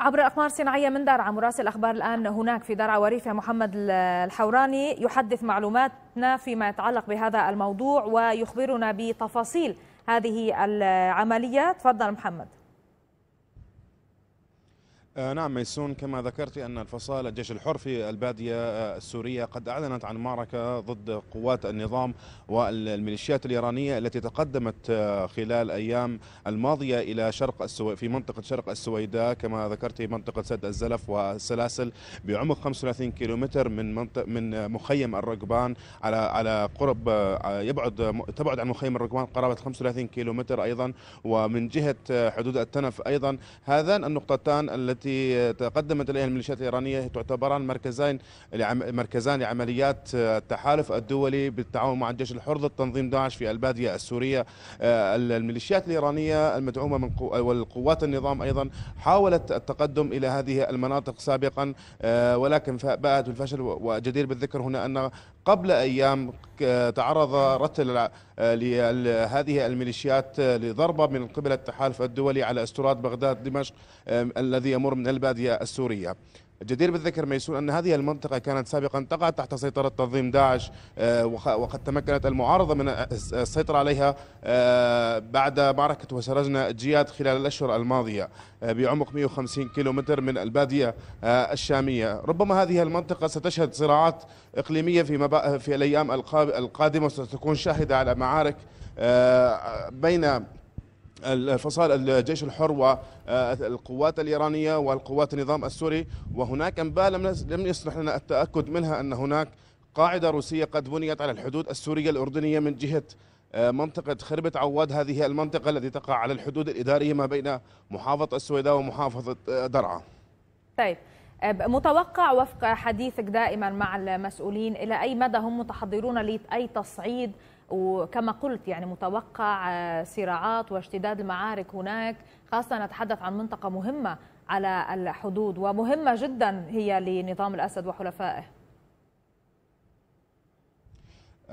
عبر الأقمار الصناعية من درعا مراسل أخبار الآن هناك في درعا وريفه محمد الحوراني يحدث معلوماتنا فيما يتعلق بهذا الموضوع ويخبرنا بتفاصيل هذه العملية تفضل محمد آه، نعم ميسون كما ذكرت أن الفصائل الجيش الحر في البادية آه، السورية قد أعلنت عن معركة ضد قوات النظام والميليشيات الإيرانية التي تقدمت آه، خلال أيام الماضية إلى شرق السو... في منطقة شرق السويداء كما ذكرت منطقة سد الزلف والسلاسل بعمق 35 كيلومتر من منطق... من مخيم الرقبان على على قرب يبعد تبعد عن مخيم الرقبان قرابة 35 كيلومتر أيضا ومن جهة حدود التنف أيضا هذان النقطتان التي التي تقدمت اليها الميليشيات الايرانيه تعتبران مركزين مركزان لعمليات التحالف الدولي بالتعاون مع الجيش الحر ضد تنظيم داعش في الباديه السوريه آه، الميليشيات الايرانيه المدعومه من والقوات النظام ايضا حاولت التقدم الى هذه المناطق سابقا آه، ولكن باءت بالفشل وجدير بالذكر هنا ان قبل ايام آه، تعرض رتل آه، لهذه الميليشيات آه، لضربة من قبل التحالف الدولي على استراد بغداد دمشق الذي يمر من البادية السورية الجدير بالذكر ميسون أن هذه المنطقة كانت سابقا تقع تحت سيطرة تنظيم داعش آه، وقد تمكنت المعارضة من السيطرة عليها آه، بعد معركة وسرجنا جياد خلال الأشهر الماضية آه، بعمق 150 كيلومتر من البادية الشامية ربما هذه المنطقة ستشهد صراعات إقليمية في, في الأيام القادمة وستكون شاهدة على معارك بين الفصائل الجيش الحر والقوات آه، الإيرانية والقوات النظام السوري وهناك أنباء لم يصلح لنا التأكد منها أن هناك قاعدة روسية قد بنيت على الحدود السورية الأردنية من جهة آه، منطقة خربت عواد هذه المنطقة التي تقع على الحدود الإدارية ما بين محافظة السويداء ومحافظة آه، درعا طيب متوقع وفق حديثك دائما مع المسؤولين الى اي مدى هم متحضرون لاي تصعيد وكما قلت يعني متوقع آه، صراعات واشتداد المعارك هناك خاصه نتحدث عن منطقه مهمه على الحدود ومهمه جدا هي لنظام الاسد وحلفائه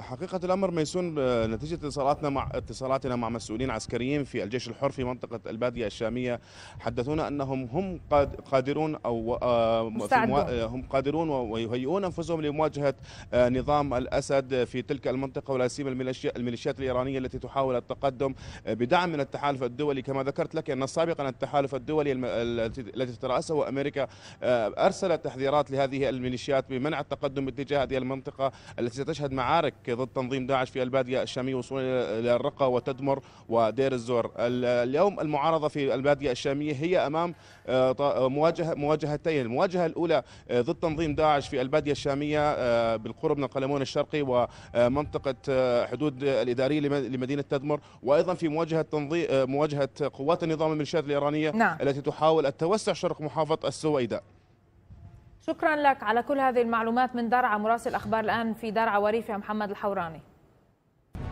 حقيقة الأمر ميسون آه، نتيجة اتصالاتنا مع اتصالاتنا مع مسؤولين عسكريين في الجيش الحر في منطقة البادية الشامية حدثونا أنهم هم قادرون أو آه، موا... آه، هم قادرون ويهيئون أنفسهم لمواجهة نظام الأسد في تلك المنطقة ولا سيما الميليشيات الإيرانية التي تحاول التقدم بدعم من التحالف الدولي كما ذكرت لك أن سابقا التحالف الدولي التي تترأسه أمريكا أرسلت تحذيرات لهذه الميليشيات بمنع التقدم باتجاه هذه المنطقة التي ستشهد معارك الامريكي ضد تنظيم داعش في الباديه الشاميه وصولا الى الرقه وتدمر ودير الزور اليوم المعارضه في الباديه الشاميه هي امام آه، مواجهه مواجهتين المواجهه الاولى آه، ضد تنظيم داعش في الباديه الشاميه آه، بالقرب من القلمون الشرقي ومنطقه حدود الاداريه لمدينه تدمر وايضا في مواجهه تنظيم مواجهه قوات النظام الميليشيات الايرانيه نعم. التي تحاول التوسع شرق محافظه السويداء شكرا لك على كل هذه المعلومات من درعا مراسل اخبار الان في درعا وريف محمد الحوراني